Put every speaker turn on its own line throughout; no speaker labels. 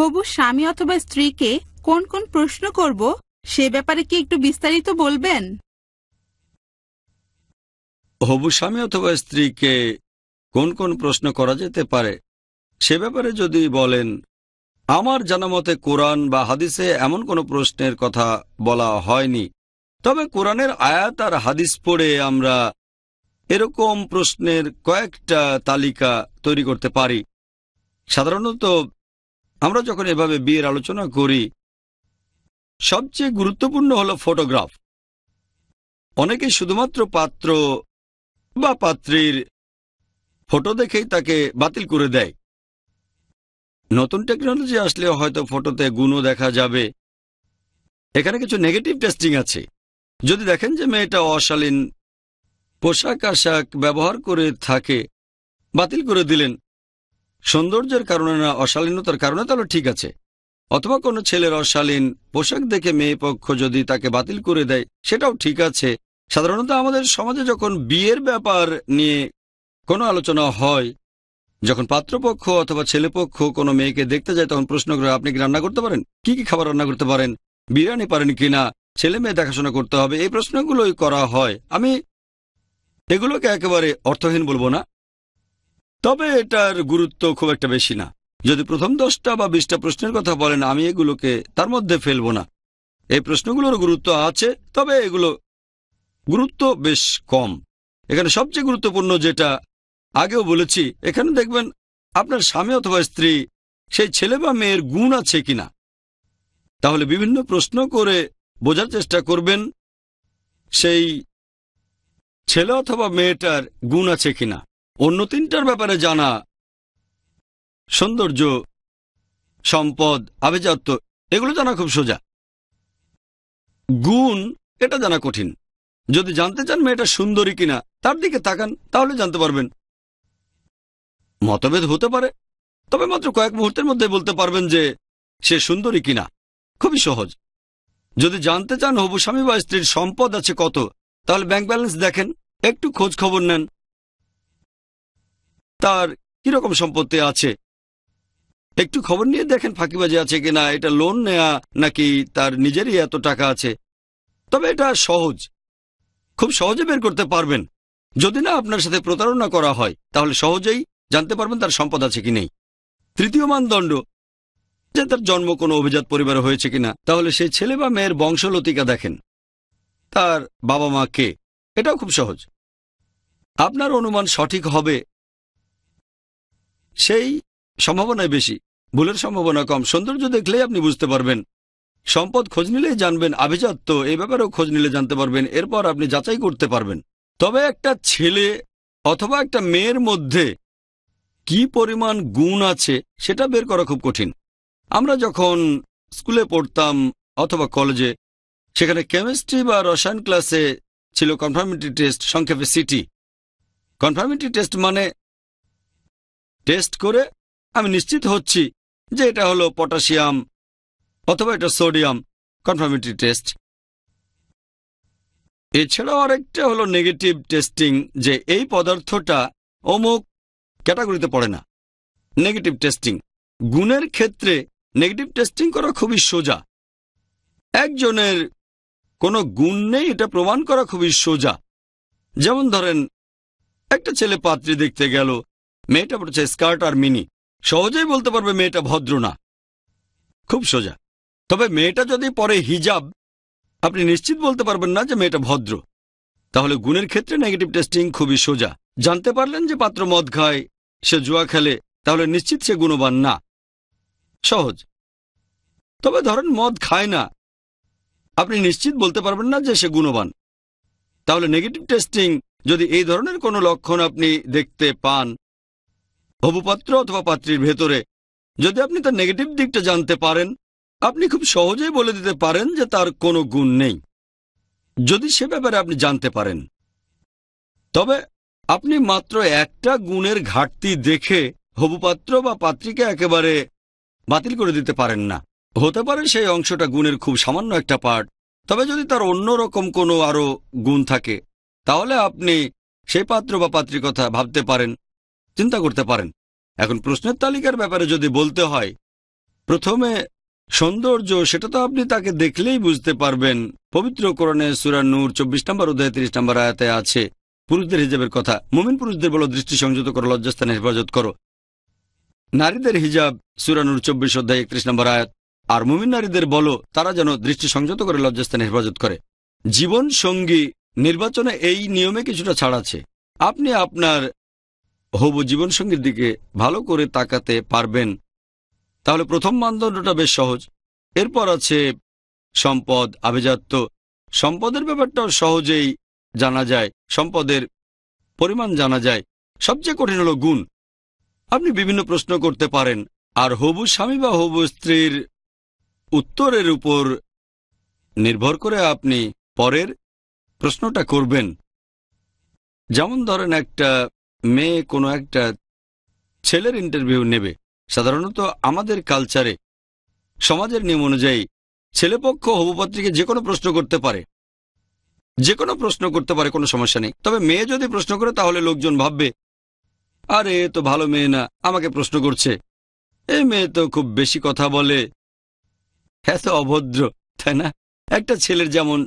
হবু স্বামী অথবা স্ত্রীকে কোন কোন প্রশ্ন করব সে ব্যাপারে কি একটু বিস্তারিত বলবেন হবু স্বামী অথবা স্ত্রীকে কোন কোন প্রশ্ন করা যেতে পারে সে ব্যাপারে যদি বলেন আমার জানা মতে কোরআন বা হাদিসে এমন কোনো প্রশ্নের কথা বলা হয়নি তবে কোরআনের আয়াত আর হাদিস পড়ে আমরা এরকম প্রশ্নের কয়েকটা তালিকা তৈরি করতে পারি সাধারণত আমরা যখন এভাবে বিয়ের আলোচনা করি সবচেয়ে গুরুত্বপূর্ণ হলো ফটোগ্রাফ অনেকে শুধুমাত্র পাত্র বা পাত্রীর ফটো দেখেই তাকে বাতিল করে দেয় নতুন টেকনোলজি আসলে হয়তো ফটোতে গুণও দেখা যাবে এখানে কিছু নেগেটিভ টেস্টিং আছে যদি দেখেন যে মেয়েটা অশালীন পোশাক আশাক ব্যবহার করে থাকে বাতিল করে দিলেন সৌন্দর্যের কারণে না অশালীনতার কারণে তাহলে ঠিক আছে অথবা কোনো ছেলের অশালীন পোশাক দেখে মেয়ে পক্ষ যদি তাকে বাতিল করে দেয় সেটাও ঠিক আছে সাধারণত আমাদের সমাজে যখন বিয়ের ব্যাপার নিয়ে কোনো আলোচনা হয় যখন পাত্রপক্ষ অথবা ছেলেপক্ষ কোনো মেয়েকে দেখতে যায় তখন প্রশ্ন করে আপনি কি রান্না করতে পারেন কি কি খাবার রান্না করতে পারেন বিরিয়ানি পারেন কি না ছেলে মেয়ে দেখাশোনা করতে হবে এই প্রশ্নগুলোই করা হয় আমি এগুলোকে একেবারে অর্থহীন বলবো না তবে এটার গুরুত্ব খুব একটা বেশি না যদি প্রথম দশটা বা বিশটা প্রশ্নের কথা বলেন আমি এগুলোকে তার মধ্যে ফেলব না এই প্রশ্নগুলোর গুরুত্ব আছে তবে এগুলো গুরুত্ব বেশ কম এখানে সবচেয়ে গুরুত্বপূর্ণ যেটা আগেও বলেছি এখানে দেখবেন আপনার স্বামী অথবা স্ত্রী সেই ছেলে বা মেয়ের গুণ আছে কিনা তাহলে বিভিন্ন প্রশ্ন করে বোঝার চেষ্টা করবেন সেই ছেলে অথবা মেয়েটার গুণ আছে কিনা অন্য তিনটার ব্যাপারে জানা সৌন্দর্য সম্পদ আভিজাত্য এগুলো জানা খুব সোজা গুণ এটা জানা কঠিন যদি জানতে চান মেয়েটা সুন্দরী কিনা তার দিকে তাকান তাহলে জানতে পারবেন মতভেদ হতে পারে তবে মাত্র কয়েক মুহূর্তের মধ্যে বলতে পারবেন যে সে সুন্দরী কিনা খুবই সহজ যদি জানতে চান হবু স্বামী বা স্ত্রীর সম্পদ আছে কত তাহলে ব্যাংক ব্যালেন্স দেখেন একটু খোঁজ খবর নেন তার কিরকম সম্পত্তি আছে একটু খবর নিয়ে দেখেন ফাঁকিবাজি আছে কিনা এটা লোন নেয়া নাকি তার নিজেরই এত টাকা আছে তবে এটা সহজ খুব সহজে বের করতে পারবেন যদি না আপনার সাথে প্রতারণা করা হয় তাহলে সহজেই জানতে পারবেন তার সম্পদ আছে কি নেই তৃতীয় মানদণ্ড যে তার জন্ম কোনো অভিজাত পরিবারে হয়েছে কিনা তাহলে সেই ছেলে বা মেয়ের বংশলতিকা দেখেন তার বাবা মা কে এটাও খুব সহজ আপনার অনুমান সঠিক হবে সেই সম্ভাবনায় বেশি ভুলের সম্ভাবনা কম সৌন্দর্য দেখলেই আপনি বুঝতে পারবেন সম্পদ খোঁজ নিলেই জানবেন আভিজাত্য এই ব্যাপারেও খোঁজ নিলে জানতে পারবেন এরপর আপনি যাচাই করতে পারবেন তবে একটা ছেলে অথবা একটা মেয়ের মধ্যে কি পরিমাণ গুণ আছে সেটা বের করা খুব কঠিন আমরা যখন স্কুলে পড়তাম অথবা কলেজে সেখানে কেমিস্ট্রি বা রসায়ন ক্লাসে ছিল কনফার্মিটি টেস্ট সংক্ষেপে সিটি কনফার্মিটি টেস্ট মানে টেস্ট করে আমি নিশ্চিত হচ্ছি যে এটা হলো পটাশিয়াম অথবা এটা সোডিয়াম কনফার্মিটি টেস্ট এছাড়াও আরেকটা হলো নেগেটিভ টেস্টিং যে এই পদার্থটা অমুক ক্যাটাগরিতে পড়ে না নেগেটিভ টেস্টিং গুণের ক্ষেত্রে নেগেটিভ টেস্টিং করা খুবই সোজা একজনের কোনো গুণ নেই এটা প্রমাণ করা খুবই সোজা যেমন ধরেন একটা ছেলে পাত্রী দেখতে গেল মেয়েটা পড়েছে স্কার্ট আর মিনি সহজেই বলতে পারবে মেয়েটা ভদ্র না খুব সোজা তবে মেয়েটা যদি পরে হিজাব আপনি নিশ্চিত বলতে পারবেন না যে মেয়েটা ভদ্র তাহলে গুণের ক্ষেত্রে নেগেটিভ টেস্টিং খুবই সোজা জানতে পারলেন যে পাত্র মদ খায় সে জুয়া খেলে তাহলে নিশ্চিত সে গুণবান না সহজ তবে ধরেন মদ খায় না আপনি নিশ্চিত বলতে পারবেন না যে সে গুণবান তাহলে নেগেটিভ টেস্টিং যদি এই ধরনের কোনো লক্ষণ আপনি দেখতে পান হবুপাত্র অথবা পাত্রীর ভেতরে যদি আপনি তার নেগেটিভ দিকটা জানতে পারেন আপনি খুব সহজেই বলে দিতে পারেন যে তার কোনো গুণ নেই যদি সে ব্যাপারে আপনি জানতে পারেন তবে আপনি মাত্র একটা গুণের ঘাটতি দেখে হবুপাত্র বা পাত্রীকে একেবারে বাতিল করে দিতে পারেন না হতে পারে সেই অংশটা গুণের খুব সামান্য একটা পার্ট তবে যদি তার অন্য রকম কোনো আরও গুণ থাকে তাহলে আপনি সেই পাত্র বা পাত্রীর কথা ভাবতে পারেন চিন্তা করতে পারেন এখন প্রশ্নের তালিকার ব্যাপারে যদি বলতে হয় প্রথমে সৌন্দর্য সেটা তো আপনি তাকে দেখলেই বুঝতে পারবেন পবিত্র কোরণে নূর চব্বিশ নম্বর অধ্যায় তিরিশ নম্বর আয়াতে আছে পুরুষদের হিজাবের কথা মুমিন পুরুষদের বলো দৃষ্টি সংযত করো লজ্জাস্থানে হেফাজত করো নারীদের হিজাব নূর চব্বিশ অধ্যায় একত্রিশ নম্বর আয়াত আর মুমিন নারীদের বলো তারা যেন দৃষ্টি সংযত করে লজ্জাস্থানে হেফাজত করে জীবন সঙ্গী নির্বাচনে এই নিয়মে কিছুটা ছাড় আছে আপনি আপনার হবু জীবনসঙ্গীর দিকে ভালো করে তাকাতে পারবেন তাহলে প্রথম মানদণ্ডটা বেশ সহজ এরপর আছে সম্পদ আভিজাত্য সম্পদের ব্যাপারটাও সহজেই জানা যায় সম্পদের পরিমাণ জানা যায় সবচেয়ে কঠিন হল গুণ আপনি বিভিন্ন প্রশ্ন করতে পারেন আর হবু স্বামী বা হবু স্ত্রীর উত্তরের উপর নির্ভর করে আপনি পরের প্রশ্নটা করবেন যেমন ধরেন একটা মেয়ে কোনো একটা ছেলের ইন্টারভিউ নেবে সাধারণত আমাদের কালচারে সমাজের নিয়ম অনুযায়ী ছেলেপক্ষ হবুপাত্রীকে যে কোনো প্রশ্ন করতে পারে যে কোনো প্রশ্ন করতে পারে কোনো সমস্যা নেই তবে মেয়ে যদি প্রশ্ন করে তাহলে লোকজন ভাববে আরে তো ভালো মেয়ে না আমাকে প্রশ্ন করছে এই মেয়ে তো খুব বেশি কথা বলে এত হ্যাঁ, অভদ্র তাই না একটা ছেলের যেমন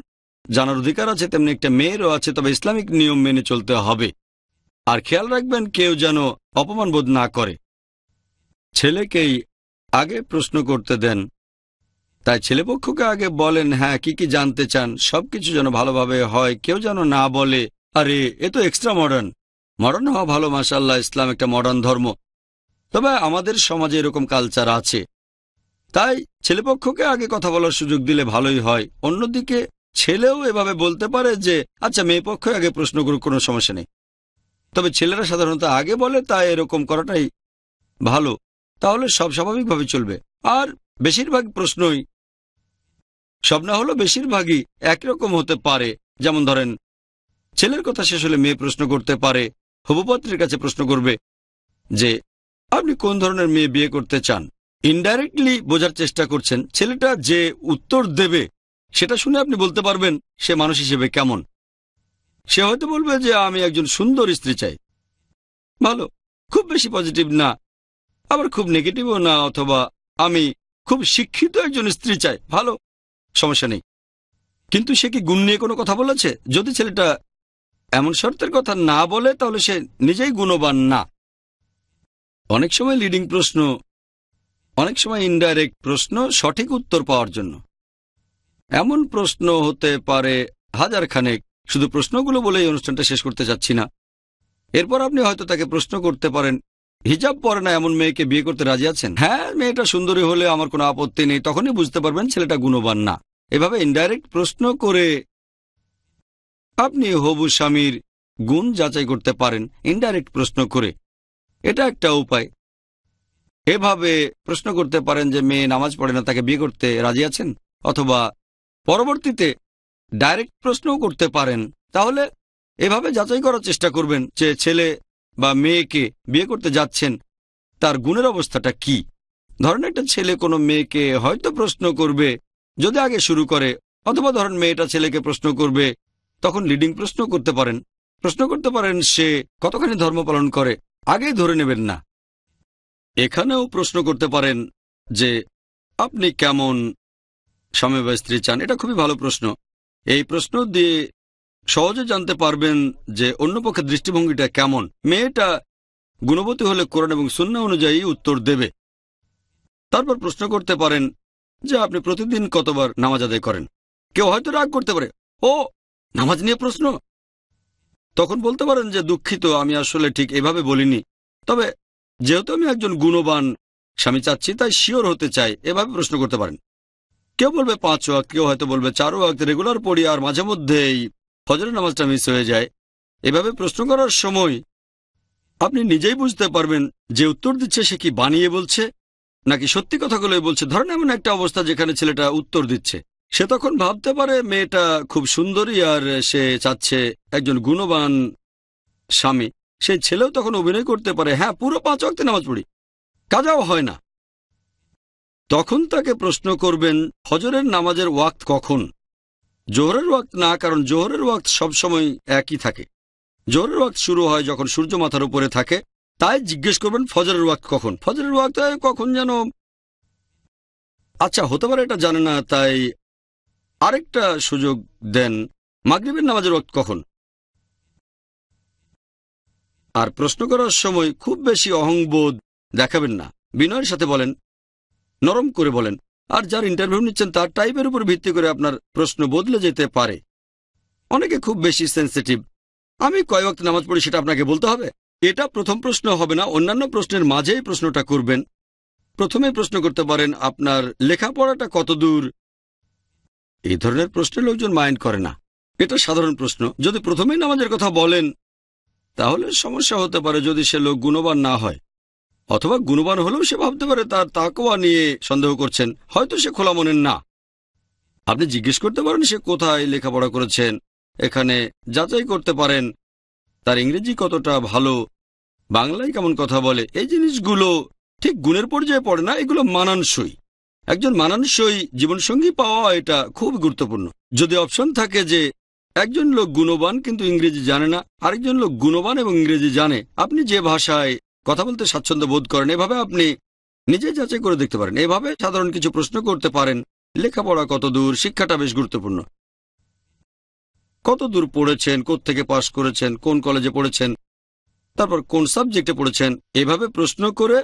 জানার অধিকার আছে তেমনি একটা মেয়েরও আছে তবে ইসলামিক নিয়ম মেনে চলতে হবে আর খেয়াল রাখবেন কেউ যেন অপমান বোধ না করে ছেলেকেই আগে প্রশ্ন করতে দেন তাই ছেলেপক্ষকে আগে বলেন হ্যাঁ কি কি জানতে চান সবকিছু যেন ভালোভাবে হয় কেউ যেন না বলে আরে এ তো এক্সট্রা মডার্ন মডার্ন হওয়া ভালো মাসাল্লাহ ইসলাম একটা মডার্ন ধর্ম তবে আমাদের সমাজে এরকম কালচার আছে তাই ছেলেপক্ষকে আগে কথা বলার সুযোগ দিলে ভালোই হয় অন্যদিকে ছেলেও এভাবে বলতে পারে যে আচ্ছা মেয়ে পক্ষ আগে প্রশ্ন করুক কোনো সমস্যা নেই তবে ছেলেরা সাধারণত আগে বলে তা এরকম করাটাই ভালো তাহলে সব স্বাভাবিকভাবে চলবে আর বেশিরভাগ প্রশ্নই সব না হলো বেশিরভাগই একরকম হতে পারে যেমন ধরেন ছেলের কথা শেষ হলে মেয়ে প্রশ্ন করতে পারে হবুপত্রের কাছে প্রশ্ন করবে যে আপনি কোন ধরনের মেয়ে বিয়ে করতে চান ইনডাইরেক্টলি বোঝার চেষ্টা করছেন ছেলেটা যে উত্তর দেবে সেটা শুনে আপনি বলতে পারবেন সে মানুষ হিসেবে কেমন সে হয়তো বলবে যে আমি একজন সুন্দর স্ত্রী চাই ভালো খুব বেশি পজিটিভ না আবার খুব নেগেটিভও না অথবা আমি খুব শিক্ষিত একজন স্ত্রী চাই ভালো সমস্যা নেই কিন্তু সে কি গুণ নিয়ে কোনো কথা বলেছে যদি ছেলেটা এমন শর্তের কথা না বলে তাহলে সে নিজেই গুণবান না অনেক সময় লিডিং প্রশ্ন অনেক সময় ইনডাইরেক্ট প্রশ্ন সঠিক উত্তর পাওয়ার জন্য এমন প্রশ্ন হতে পারে হাজার খানেক শুধু প্রশ্নগুলো বলে এই অনুষ্ঠানটা শেষ করতে চাচ্ছি না এরপর আপনি হয়তো তাকে প্রশ্ন করতে পারেন হিজাব পরে না এমন মেয়েকে বিয়ে করতে রাজি আছেন হ্যাঁ মেয়েটা সুন্দরী হলে আমার কোনো আপত্তি নেই তখনই বুঝতে পারবেন ছেলেটা গুণবান না এভাবে ইনডাইরেক্ট প্রশ্ন করে আপনি হবু স্বামীর গুণ যাচাই করতে পারেন ইনডাইরেক্ট প্রশ্ন করে এটা একটা উপায় এভাবে প্রশ্ন করতে পারেন যে মেয়ে নামাজ পড়ে না তাকে বিয়ে করতে রাজি আছেন অথবা পরবর্তীতে ডাইরেক্ট প্রশ্নও করতে পারেন তাহলে এভাবে যাচাই করার চেষ্টা করবেন যে ছেলে বা মেয়েকে বিয়ে করতে যাচ্ছেন তার গুণের অবস্থাটা কি ধরেন একটা ছেলে কোনো মেয়েকে হয়তো প্রশ্ন করবে যদি আগে শুরু করে অথবা ধরেন মেয়েটা ছেলেকে প্রশ্ন করবে তখন লিডিং প্রশ্ন করতে পারেন প্রশ্ন করতে পারেন সে কতখানি ধর্ম পালন করে আগেই ধরে নেবেন না এখানেও প্রশ্ন করতে পারেন যে আপনি কেমন স্বামী বা স্ত্রী চান এটা খুবই ভালো প্রশ্ন এই প্রশ্ন দিয়ে সহজে জানতে পারবেন যে অন্য পক্ষের দৃষ্টিভঙ্গিটা কেমন মেয়েটা গুণবতী হলে কোরআন এবং শূন্য অনুযায়ী উত্তর দেবে তারপর প্রশ্ন করতে পারেন যে আপনি প্রতিদিন কতবার নামাজ আদায় করেন কেউ হয়তো রাগ করতে পারে ও নামাজ নিয়ে প্রশ্ন তখন বলতে পারেন যে দুঃখিত আমি আসলে ঠিক এভাবে বলিনি তবে যেহেতু আমি একজন গুণবান স্বামী চাচ্ছি তাই শিওর হতে চাই এভাবে প্রশ্ন করতে পারেন কেউ বলবে পাঁচ ওয়াক কেউ হয়তো বলবে চার ওয়াক রেগুলার পড়ি আর মাঝে মধ্যেই ফজরের নামাজটা মিস হয়ে যায় এভাবে প্রশ্ন করার সময় আপনি নিজেই বুঝতে পারবেন যে উত্তর দিচ্ছে সে কি বানিয়ে বলছে নাকি সত্যি কথাগুলোই বলছে ধরেন এমন একটা অবস্থা যেখানে ছেলেটা উত্তর দিচ্ছে সে তখন ভাবতে পারে মেয়েটা খুব সুন্দরী আর সে চাচ্ছে একজন গুণবান স্বামী সেই ছেলেও তখন অভিনয় করতে পারে হ্যাঁ পুরো পাঁচ অক্টে নামাজ পড়ি কাজাও হয় না তখন তাকে প্রশ্ন করবেন হজরের নামাজের ওয়াক্ত কখন জোহরের ওয়াক্ত না কারণ জোহরের ওয়াক্ত সবসময় একই থাকে জোহরের ওয়াক্ত শুরু হয় যখন সূর্য মাথার উপরে থাকে তাই জিজ্ঞেস করবেন ফজরের ওয়াক্ত কখন ফজরের ওয়াক্ত কখন যেন আচ্ছা হতে পারে এটা জানে না তাই আরেকটা সুযোগ দেন মাগরীবের নামাজের ওয়াক্ত কখন আর প্রশ্ন করার সময় খুব বেশি অহংবোধ দেখাবেন না বিনয়ের সাথে বলেন নরম করে বলেন আর যার ইন্টারভিউ নিচ্ছেন তার টাইপের উপর ভিত্তি করে আপনার প্রশ্ন বদলে যেতে পারে অনেকে খুব বেশি সেন্সিটিভ আমি কয় বক্ত নামাজ পড়ি সেটা আপনাকে বলতে হবে এটা প্রথম প্রশ্ন হবে না অন্যান্য প্রশ্নের মাঝেই প্রশ্নটা করবেন প্রথমে প্রশ্ন করতে পারেন আপনার লেখাপড়াটা কত দূর এই ধরনের প্রশ্নে লোকজন মাইন্ড করে না এটা সাধারণ প্রশ্ন যদি প্রথমেই নামাজের কথা বলেন তাহলে সমস্যা হতে পারে যদি সে লোক গুণবান না হয় অথবা গুণবান হলেও সে ভাবতে পারে তার তাকোয়া নিয়ে সন্দেহ করছেন হয়তো সে খোলা মনের না আপনি জিজ্ঞেস করতে পারেন সে কোথায় লেখাপড়া করেছেন এখানে যাচাই করতে পারেন তার ইংরেজি কতটা ভালো বাংলায় কেমন কথা বলে এই জিনিসগুলো ঠিক গুণের পর্যায়ে পড়ে না এগুলো মানানসই একজন মানানসই জীবনসঙ্গী পাওয়া এটা খুব গুরুত্বপূর্ণ যদি অপশন থাকে যে একজন লোক গুণবান কিন্তু ইংরেজি জানে না আরেকজন লোক গুণবান এবং ইংরেজি জানে আপনি যে ভাষায় কথা বলতে স্বাচ্ছন্দ্য বোধ করেন এভাবে আপনি নিজে যাচাই করে দেখতে পারেন এভাবে সাধারণ কিছু প্রশ্ন করতে পারেন লেখাপড়া কত দূর শিক্ষাটা বেশ গুরুত্বপূর্ণ কত দূর পড়েছেন থেকে পাশ করেছেন কোন কলেজে পড়েছেন তারপর কোন সাবজেক্টে পড়েছেন এভাবে প্রশ্ন করে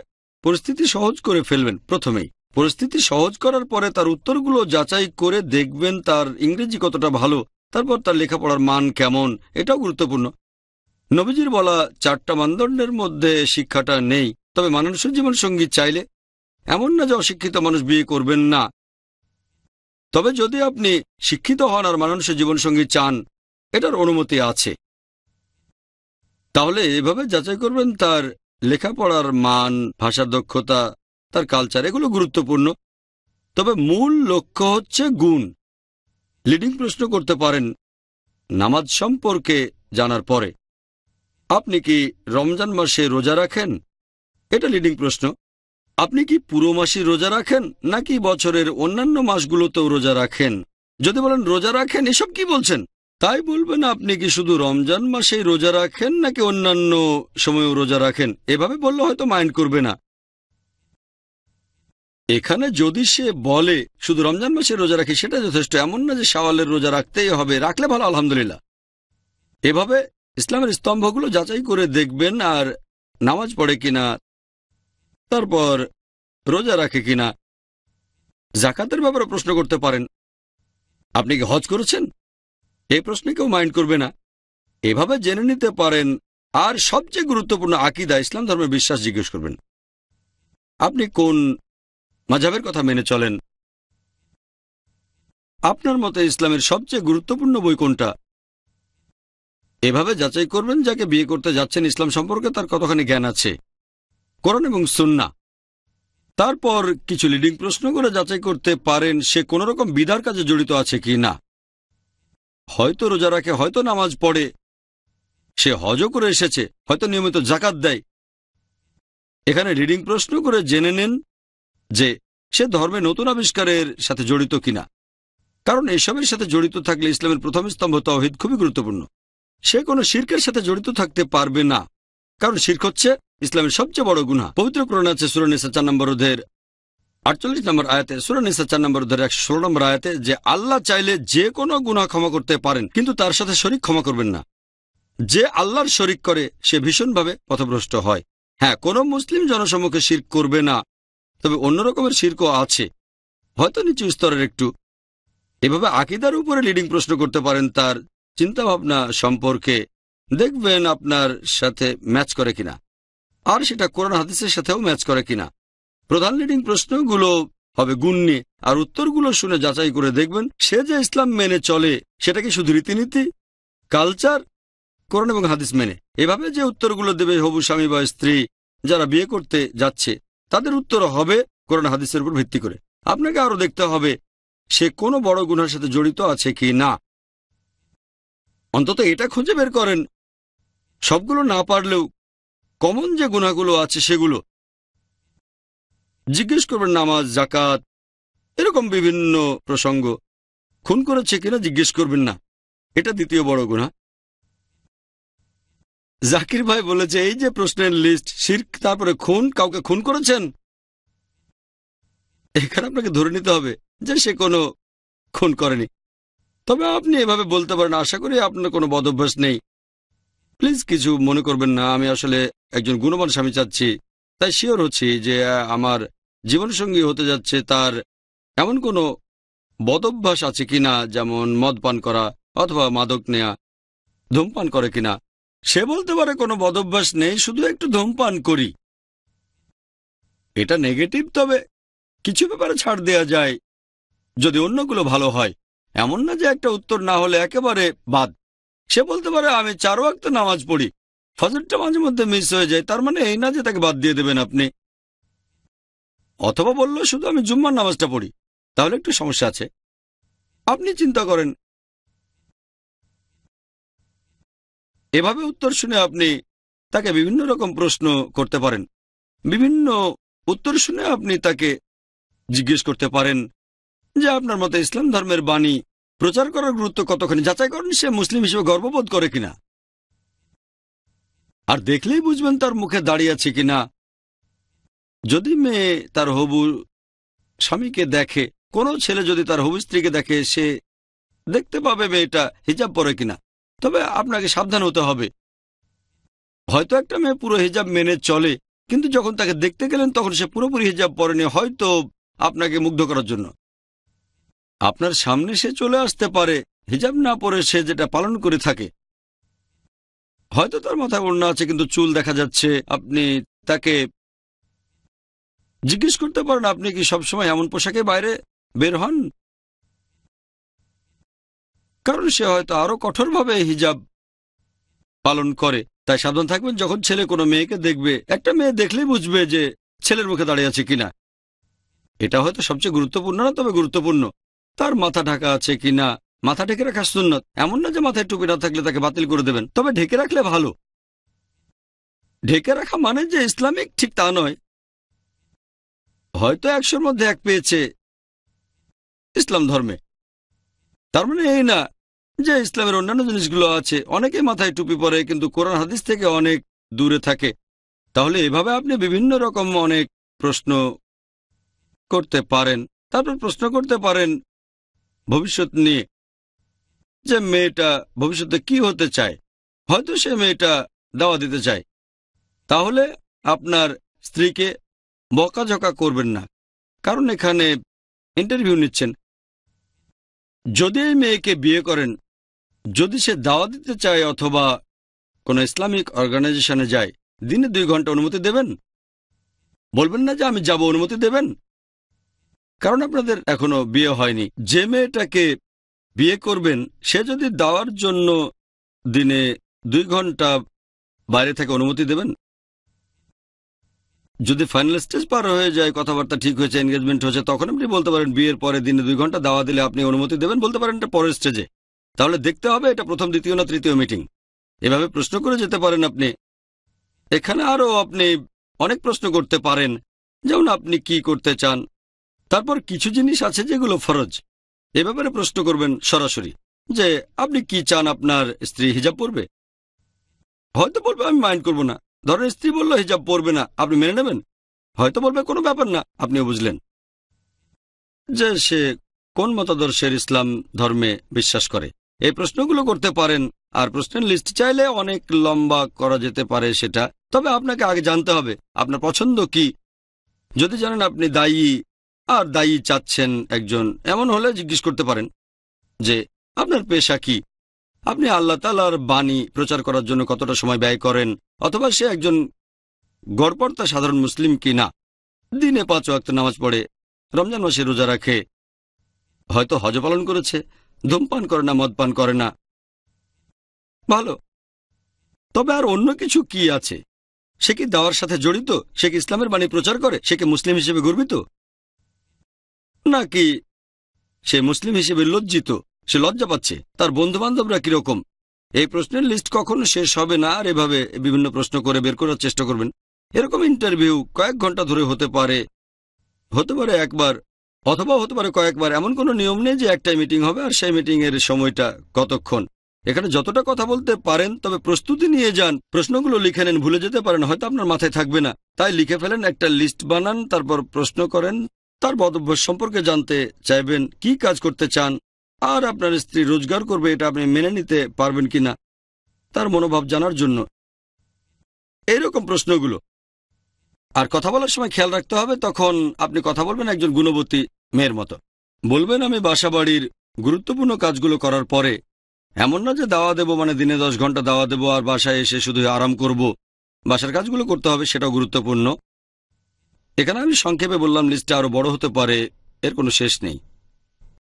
পরিস্থিতি সহজ করে ফেলবেন প্রথমেই পরিস্থিতি সহজ করার পরে তার উত্তরগুলো যাচাই করে দেখবেন তার ইংরেজি কতটা ভালো তারপর তার লেখাপড়ার মান কেমন এটাও গুরুত্বপূর্ণ নবীজির বলা চারটা মানদণ্ডের মধ্যে শিক্ষাটা নেই তবে মানুষের জীবন সঙ্গী চাইলে এমন না যে অশিক্ষিত মানুষ বিয়ে করবেন না তবে যদি আপনি শিক্ষিত হন আর মানুষের জীবনসঙ্গী চান এটার অনুমতি আছে তাহলে এভাবে যাচাই করবেন তার লেখাপড়ার মান ভাষা দক্ষতা তার কালচার এগুলো গুরুত্বপূর্ণ তবে মূল লক্ষ্য হচ্ছে গুণ লিডিং প্রশ্ন করতে পারেন নামাজ সম্পর্কে জানার পরে আপনি কি রমজান মাসে রোজা রাখেন এটা লিডিং প্রশ্ন আপনি কি পুরো মাসই রোজা রাখেন নাকি বছরের অন্যান্য মাসগুলোতেও রোজা রাখেন যদি বলেন রোজা রাখেন এসব কি বলছেন তাই বলবেন আপনি কি শুধু রমজান মাসেই রোজা রাখেন নাকি অন্যান্য সময়েও রোজা রাখেন এভাবে বললে হয়তো মাইন্ড করবে না এখানে যদি সে বলে শুধু রমজান মাসে রোজা রাখি সেটা যথেষ্ট এমন না যে সাওয়ালের রোজা রাখতেই হবে রাখলে ভালো আলহামদুলিল্লাহ এভাবে ইসলামের স্তম্ভগুলো যাচাই করে দেখবেন আর নামাজ পড়ে কিনা তারপর রোজা রাখে কিনা জাকাতের ব্যাপারে প্রশ্ন করতে পারেন আপনি কি হজ করেছেন এই প্রশ্নে কেউ মাইন্ড করবে না এভাবে জেনে নিতে পারেন আর সবচেয়ে গুরুত্বপূর্ণ আকিদা ইসলাম ধর্মের বিশ্বাস জিজ্ঞেস করবেন আপনি কোন মাঝাবের কথা মেনে চলেন আপনার মতে ইসলামের সবচেয়ে গুরুত্বপূর্ণ বই কোনটা এভাবে যাচাই করবেন যাকে বিয়ে করতে যাচ্ছেন ইসলাম সম্পর্কে তার কতখানি জ্ঞান আছে করণ এবং সুন্না তারপর কিছু লিডিং প্রশ্ন করে যাচাই করতে পারেন সে কোনোরকম বিধার কাজে জড়িত আছে কি না হয়তো রোজা রাখে হয়তো নামাজ পড়ে সে হজও করে এসেছে হয়তো নিয়মিত জাকাত দেয় এখানে রিডিং প্রশ্ন করে জেনে নেন যে সে ধর্মে নতুন আবিষ্কারের সাথে জড়িত কিনা কারণ এসবের সাথে জড়িত থাকলে ইসলামের প্রথম স্তম্ভ তহিদ খুবই গুরুত্বপূর্ণ সে কোনো শির্কের সাথে জড়িত থাকতে পারবে না কারণ শির্ক হচ্ছে ইসলামের সবচেয়ে বড় গুণা পবিত্র কোরআন আছে সুরনিসা চার নম্বর অধ্যায়ের আটচল্লিশ নম্বর আয়াতে সুরনিসা চার নম্বর অধ্যায়ের একশো ষোলো নম্বর আয়াতে যে আল্লাহ চাইলে যে কোনো গুণা ক্ষমা করতে পারেন কিন্তু তার সাথে শরিক ক্ষমা করবেন না যে আল্লাহর শরিক করে সে ভীষণভাবে পথভ্রষ্ট হয় হ্যাঁ কোনো মুসলিম জনসমুখে শির্ক করবে না তবে অন্য রকমের শির্কও আছে হয়তো নিচু স্তরের একটু এভাবে আকিদার উপরে লিডিং প্রশ্ন করতে পারেন তার চিন্তাভাবনা সম্পর্কে দেখবেন আপনার সাথে ম্যাচ করে কিনা আর সেটা কোরআন হাদিসের সাথেও ম্যাচ করে কিনা প্রধান লিডিং প্রশ্নগুলো হবে গুণ্যে আর উত্তরগুলো শুনে যাচাই করে দেখবেন সে যে ইসলাম মেনে চলে সেটা কি শুধু রীতিনীতি কালচার কোরআন এবং হাদিস মেনে এভাবে যে উত্তরগুলো দেবে হবু স্বামী বা স্ত্রী যারা বিয়ে করতে যাচ্ছে তাদের উত্তর হবে কোরআন হাদিসের উপর ভিত্তি করে আপনাকে আরও দেখতে হবে সে কোনো বড় গুণার সাথে জড়িত আছে কি না অন্তত এটা খুঁজে বের করেন সবগুলো না পারলেও কমন যে গুণাগুলো আছে সেগুলো জিজ্ঞেস করবেন নামাজ জাকাত এরকম বিভিন্ন প্রসঙ্গ খুন করেছে কিনা জিজ্ঞেস করবেন না এটা দ্বিতীয় বড় গুণা জাকির ভাই বলেছে এই যে প্রশ্নের লিস্ট শির্ক তারপরে খুন কাউকে খুন করেছেন এখানে আপনাকে ধরে নিতে হবে যে সে কোনো খুন করেনি তবে আপনি এভাবে বলতে পারেন আশা করি আপনার কোনো বদভ্যাস নেই প্লিজ কিছু মনে করবেন না আমি আসলে একজন গুণবান স্বামী চাচ্ছি তাই শিওর হচ্ছি যে আমার জীবনসঙ্গী হতে যাচ্ছে তার এমন কোনো বদভ্যাস আছে কিনা যেমন মদ পান করা অথবা মাদক নেয়া ধূমপান করে কিনা সে বলতে পারে কোনো বদভ্যাস নেই শুধু একটু ধূমপান করি এটা নেগেটিভ তবে কিছু ব্যাপারে ছাড় দেয়া যায় যদি অন্যগুলো ভালো হয় এমন না যে একটা উত্তর না হলে একেবারে বাদ সে বলতে পারে আমি চারো ওয়াক্ত নামাজ পড়ি ফজরটা মাঝে মধ্যে মিস হয়ে যায় তার মানে এই না যে তাকে বাদ দিয়ে দেবেন আপনি অথবা বলল শুধু আমি জুম্মার নামাজটা পড়ি তাহলে একটু সমস্যা আছে আপনি চিন্তা করেন এভাবে উত্তর শুনে আপনি তাকে বিভিন্ন রকম প্রশ্ন করতে পারেন বিভিন্ন উত্তর শুনে আপনি তাকে জিজ্ঞেস করতে পারেন যে আপনার মতে ইসলাম ধর্মের বাণী প্রচার করার গুরুত্ব কতখানি যাচাই করেন সে মুসলিম হিসেবে গর্ববোধ করে কিনা আর দেখলেই বুঝবেন তার মুখে দাঁড়িয়ে আছে কিনা যদি মেয়ে তার হবু স্বামীকে দেখে কোনো ছেলে যদি তার হবু স্ত্রীকে দেখে সে দেখতে পাবে মেয়েটা হিজাব পরে কিনা তবে আপনাকে সাবধান হতে হবে হয়তো একটা মেয়ে পুরো হিজাব মেনে চলে কিন্তু যখন তাকে দেখতে গেলেন তখন সে পুরোপুরি হিজাব পরেনি হয়তো আপনাকে মুগ্ধ করার জন্য আপনার সামনে সে চলে আসতে পারে হিজাব না পরে সে যেটা পালন করে থাকে হয়তো তার মাথায় অন্য আছে কিন্তু চুল দেখা যাচ্ছে আপনি তাকে জিজ্ঞেস করতে পারেন আপনি কি সবসময় এমন পোশাকে বাইরে বের হন কারণ সে হয়তো আরও কঠোরভাবে হিজাব পালন করে তাই সাবধান থাকবেন যখন ছেলে কোনো মেয়েকে দেখবে একটা মেয়ে দেখলেই বুঝবে যে ছেলের মুখে দাঁড়িয়ে আছে কিনা এটা হয়তো সবচেয়ে গুরুত্বপূর্ণ না তবে গুরুত্বপূর্ণ তার মাথা ঢাকা আছে কি না মাথা ঢেকে রাখা সুন্নত এমন না যে মাথায় টুপি না থাকলে তাকে বাতিল করে দেবেন তবে ঢেকে রাখলে ভালো ঢেকে রাখা মানে যে ইসলামিক ঠিক তা নয় হয়তো একশোর মধ্যে এক পেয়েছে ইসলাম ধর্মে তার মানে এই না যে ইসলামের অন্যান্য জিনিসগুলো আছে অনেকে মাথায় টুপি পরে কিন্তু কোরআন হাদিস থেকে অনেক দূরে থাকে তাহলে এভাবে আপনি বিভিন্ন রকম অনেক প্রশ্ন করতে পারেন তারপর প্রশ্ন করতে পারেন ভবিষ্যৎ নিয়ে যে মেয়েটা ভবিষ্যতে কি হতে চায় হয়তো সে মেয়েটা দেওয়া দিতে চায় তাহলে আপনার স্ত্রীকে বকাঝকা করবেন না কারণ এখানে ইন্টারভিউ নিচ্ছেন যদি এই মেয়েকে বিয়ে করেন যদি সে দাওয়া দিতে চায় অথবা কোনো ইসলামিক অর্গানাইজেশনে যায় দিনে দুই ঘন্টা অনুমতি দেবেন বলবেন না যে আমি যাব অনুমতি দেবেন কারণ আপনাদের এখনো বিয়ে হয়নি যে মেয়েটাকে বিয়ে করবেন সে যদি দেওয়ার জন্য দিনে দুই ঘন্টা বাইরে থেকে অনুমতি দেবেন যদি ফাইনাল স্টেজ পার হয়ে যায় কথাবার্তা ঠিক হয়েছে এনগেজমেন্ট হয়েছে তখন আপনি বলতে পারেন বিয়ের পরে দিনে দুই ঘন্টা দাওয়া দিলে আপনি অনুমতি দেবেন বলতে পারেন এটা পরের স্টেজে তাহলে দেখতে হবে এটা প্রথম দ্বিতীয় না তৃতীয় মিটিং এভাবে প্রশ্ন করে যেতে পারেন আপনি এখানে আরও আপনি অনেক প্রশ্ন করতে পারেন যেমন আপনি কি করতে চান তারপর কিছু জিনিস আছে যেগুলো ফরজ এ ব্যাপারে প্রশ্ন করবেন সরাসরি যে আপনি কি চান আপনার স্ত্রী হিজাব পরবে হয়তো বলবে আমি মাইন্ড করব না ধরেন স্ত্রী বলল হিজাব পরবে না আপনি মেনে নেবেন হয়তো বলবে কোনো ব্যাপার না আপনিও বুঝলেন যে সে কোন মতাদর্শের ইসলাম ধর্মে বিশ্বাস করে এই প্রশ্নগুলো করতে পারেন আর প্রশ্নের লিস্ট চাইলে অনেক লম্বা করা যেতে পারে সেটা তবে আপনাকে আগে জানতে হবে আপনার পছন্দ কি যদি জানেন আপনি দায়ী আর দায়ী চাচ্ছেন একজন এমন হলে জিজ্ঞেস করতে পারেন যে আপনার পেশা কি আপনি আল্লাহ তালার বাণী প্রচার করার জন্য কতটা সময় ব্যয় করেন অথবা সে একজন গড়পর্তা সাধারণ মুসলিম কি না দিনে পাঁচ ওয়াক্ত নামাজ পড়ে রমজান মাসে রোজা রাখে হয়তো হজ পালন করেছে ধূমপান করে না মদপান করে না ভালো তবে আর অন্য কিছু কি আছে সে কি দাওয়ার সাথে জড়িত সে কি ইসলামের বাণী প্রচার করে সে কি মুসলিম হিসেবে গর্বিত নাকি সে মুসলিম হিসেবে লজ্জিত সে লজ্জা পাচ্ছে তার বন্ধু বান্ধবরা কিরকম এই প্রশ্নের লিস্ট কখনো শেষ হবে না আর এভাবে বিভিন্ন প্রশ্ন করে বের করার চেষ্টা করবেন এরকম ইন্টারভিউ কয়েক ঘন্টা ধরে হতে পারে হতে পারে একবার অথবা হতে পারে কয়েকবার এমন কোনো নিয়ম নেই যে একটাই মিটিং হবে আর সেই মিটিং এর সময়টা কতক্ষণ এখানে যতটা কথা বলতে পারেন তবে প্রস্তুতি নিয়ে যান প্রশ্নগুলো লিখে নেন ভুলে যেতে পারেন হয়তো আপনার মাথায় থাকবে না তাই লিখে ফেলেন একটা লিস্ট বানান তারপর প্রশ্ন করেন তার বদভ্যাস সম্পর্কে জানতে চাইবেন কি কাজ করতে চান আর আপনার স্ত্রী রোজগার করবে এটা আপনি মেনে নিতে পারবেন কি না তার মনোভাব জানার জন্য এইরকম প্রশ্নগুলো আর কথা বলার সময় খেয়াল রাখতে হবে তখন আপনি কথা বলবেন একজন গুণবতী মেয়ের মতো বলবেন আমি বাসাবাড়ির গুরুত্বপূর্ণ কাজগুলো করার পরে এমন না যে দাওয়া দেবো মানে দিনে দশ ঘন্টা দাওয়া দেবো আর বাসায় এসে শুধু আরাম করব। বাসার কাজগুলো করতে হবে সেটাও গুরুত্বপূর্ণ এখানে আমি সংক্ষেপে বললাম লিস্টটা আরো বড় হতে পারে এর কোনো শেষ নেই